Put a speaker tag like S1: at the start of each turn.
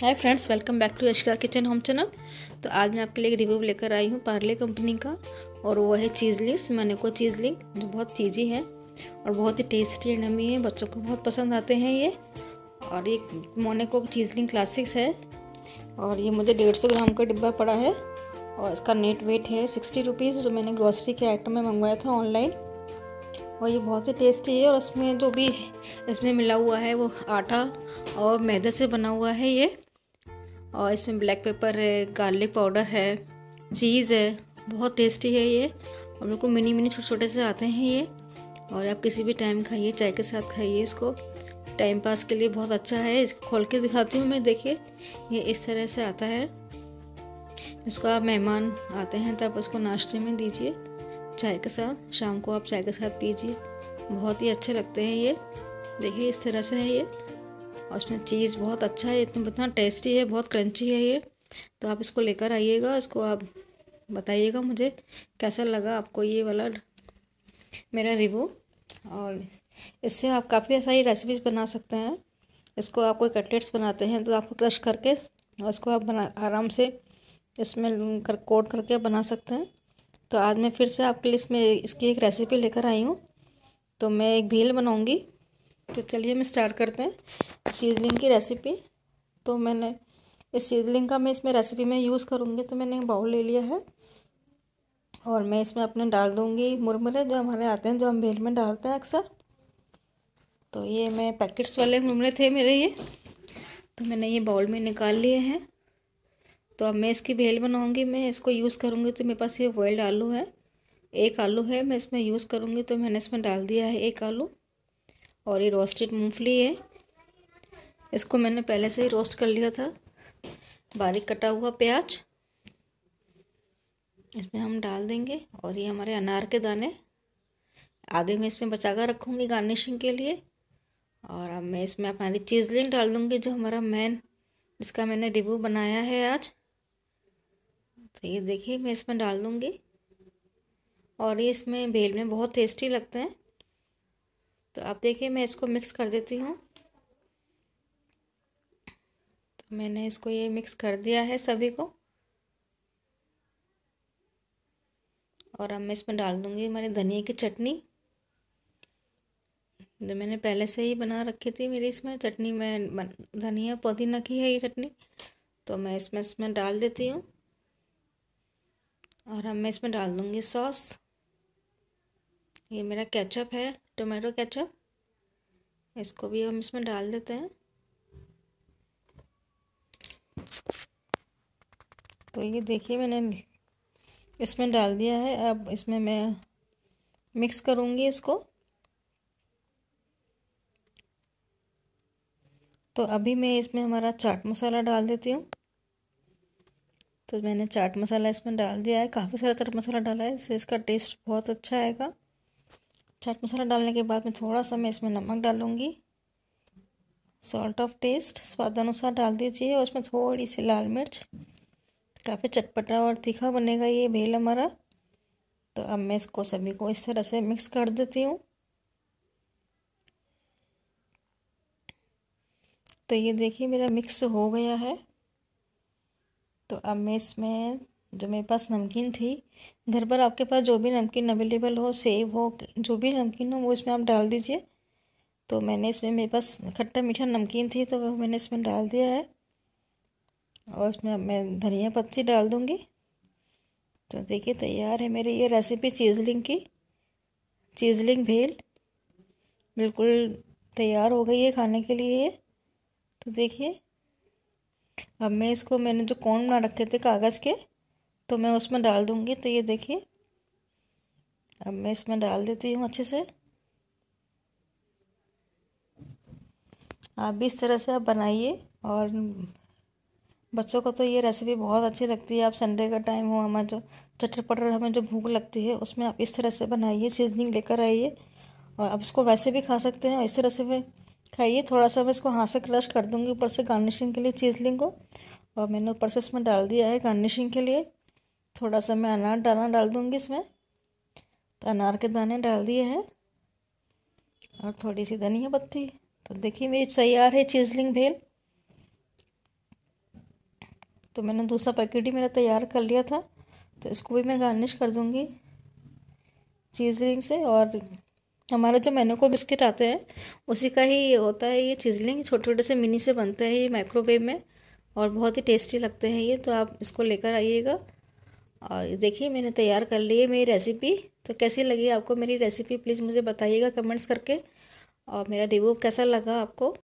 S1: hi friends welcome back to Yashika kitchen home channel तो आज मैं आपके लिए एक रिव्यू लेकर आई हूँ पार्ले कंपनी का और वो है चीज़ लिंक्स मैंने को चीज़ लिंक जो बहुत चीज़ी है और बहुत ही टेस्टी एंड नमी है बच्चों को बहुत पसंद आते हैं ये और ये मोनेको चीज़ लिंक क्लासिक्स है और ये मुझे डेढ़ सौ ग्राम का डिब्बा पड़ा है और इसका नेट वेट है सिक्सटी रुपीज़ जो मैंने ग्रॉसरी के आइटम में मंगवाया था ऑनलाइन और ये बहुत ही टेस्टी है और इसमें जो भी इसमें मिला हुआ है वो आटा और मैदे से बना हुआ है ये और इसमें ब्लैक पेपर है गार्लिक पाउडर है चीज़ है बहुत टेस्टी है ये और बिल्कुल मिनी मिनी छोटे छोटे से आते हैं ये और आप किसी भी टाइम खाइए चाय के साथ खाइए इसको टाइम पास के लिए बहुत अच्छा है इसको खोल के दिखाती हूँ मैं देखिए ये इस तरह से आता है इसको आप मेहमान आते हैं तब उसको नाश्ते में दीजिए चाय के साथ शाम को आप चाय के साथ पीजिए बहुत ही अच्छे लगते हैं ये देखिए इस तरह से है ये और उसमें चीज़ बहुत अच्छा है इतना इतना टेस्टी है बहुत क्रंची है ये तो आप इसको लेकर आइएगा इसको आप बताइएगा मुझे कैसा लगा आपको ये वाला मेरा रिव्यू और इससे आप काफ़ी सारी रेसिपीज बना सकते हैं इसको आप कोई कटलेट्स बनाते हैं तो आपको क्रश करके और इसको आप बना आराम से इसमें कर कोट करके बना सकते हैं तो आज मैं फिर से आपके लिए इसमें इसकी एक रेसिपी लेकर आई हूँ तो मैं एक भील बनाऊँगी तो चलिए हम स्टार्ट करते हैं सीजलिंग की रेसिपी तो मैंने इस सीजलिंग का मैं इसमें रेसिपी में यूज़ करूँगी तो मैंने बाउल ले लिया है और मैं इसमें अपने डाल दूँगी मुरमुरे जो हमारे आते हैं जो हम भेल में डालते हैं अक्सर तो ये मैं पैकेट्स वाले मुरमुरे थे मेरे ये तो मैंने ये बाउल में निकाल लिए हैं तो अब मैं इसकी भेल बनाऊँगी मैं इसको यूज़ करूँगी तो मेरे पास ये बॉयल्ड आलू है एक आलू है मैं इसमें यूज़ करूँगी तो मैंने इसमें डाल दिया है एक आलू और ये रोस्टेड मूंगफली है इसको मैंने पहले से ही रोस्ट कर लिया था बारीक कटा हुआ प्याज इसमें हम डाल देंगे और ये हमारे अनार के दाने आधे मैं इसमें बचा कर रखूँगी गार्निशिंग के लिए और अब मैं इसमें अपनी चीजलिंग डाल दूँगी जो हमारा मेन इसका मैंने रिव्यू बनाया है आज तो ये देखिए मैं इसमें डाल दूँगी और ये इसमें भेल में बहुत टेस्टी लगते हैं तो आप देखिए मैं इसको मिक्स कर देती हूँ तो मैंने इसको ये मिक्स कर दिया है सभी को और अब मैं इसमें डाल दूँगी हमारे धनिया की चटनी जो तो मैंने पहले से ही बना रखी थी मेरी इसमें चटनी में धनिया पुदीना की है ये चटनी तो मैं इसमें इसमें डाल देती हूँ और अब मैं इसमें डाल दूँगी सॉस ये मेरा केचप है टोमेटो केचप इसको भी हम इसमें डाल देते हैं तो ये देखिए मैंने इसमें डाल दिया है अब इसमें मैं मिक्स करूँगी इसको तो अभी मैं इसमें हमारा चाट मसाला डाल देती हूँ तो मैंने चाट मसाला इसमें डाल दिया है काफ़ी सारा चाट मसाला डाला है इससे इसका टेस्ट बहुत अच्छा आएगा चाट मसाला डालने के बाद मैं थोड़ा सा मैं इसमें नमक डालूँगी सॉल्ट ऑफ टेस्ट स्वाद अनुसार डाल दीजिए और उसमें थोड़ी सी लाल मिर्च काफ़ी चटपटा और तीखा बनेगा ये भेल हमारा तो अब मैं इसको सभी को इस तरह से मिक्स कर देती हूँ तो ये देखिए मेरा मिक्स हो गया है तो अब मैं इसमें जो मेरे पास नमकीन थी घर पर आपके पास जो भी नमकीन अवेलेबल हो सेव हो जो भी नमकीन हो वो इसमें आप डाल दीजिए तो मैंने इसमें मेरे पास खट्टा मीठा नमकीन थी तो वो मैंने इसमें डाल दिया है और इसमें अब मैं धनिया पत्ती डाल दूँगी तो देखिए तैयार है मेरी ये रेसिपी चीज़लिंग की चीज़लिंग भेल बिल्कुल तैयार हो गई है खाने के लिए तो देखिए अब मैं इसको मैंने जो तो कौन बना रखे थे कागज़ के तो मैं उसमें डाल दूंगी तो ये देखिए अब मैं इसमें डाल देती हूँ अच्छे से आप भी इस तरह से आप बनाइए और बच्चों को तो ये रेसिपी बहुत अच्छी लगती है आप संडे का टाइम हो हमारा जो चटरपटर हमें जो भूख लगती है उसमें आप इस तरह से बनाइए सीजनिंग लेकर आइए और आप इसको वैसे भी खा सकते हैं इस तरह से भी खाइए थोड़ा सा मैं इसको हाथ से क्रश कर दूँगी ऊपर से गार्निशिंग के लिए लिंग को और मैंने ऊपर से इसमें डाल दिया है गार्निशिंग के लिए थोड़ा सा मैं अनार दाना डाल दूँगी इसमें तो अनार के दाने डाल दिए हैं और थोड़ी सी धनिया पत्ती तो देखिए मेरी तैयार है चीजलिंग भेल तो मैंने दूसरा पैकेट ही मेरा तैयार कर लिया था तो इसको भी मैं गार्निश कर दूँगी चीजलिंग से और हमारा जो को बिस्किट आते हैं उसी का ही होता है ये चीजलिंग छोटे छोटे से मिनी से बनते हैं ये माइक्रोवेव में और बहुत ही टेस्टी लगते हैं ये तो आप इसको लेकर आइएगा और देखिए मैंने तैयार कर ली है मेरी रेसिपी तो कैसी लगी आपको मेरी रेसिपी प्लीज़ मुझे बताइएगा कमेंट्स करके और मेरा रिव्यू कैसा लगा आपको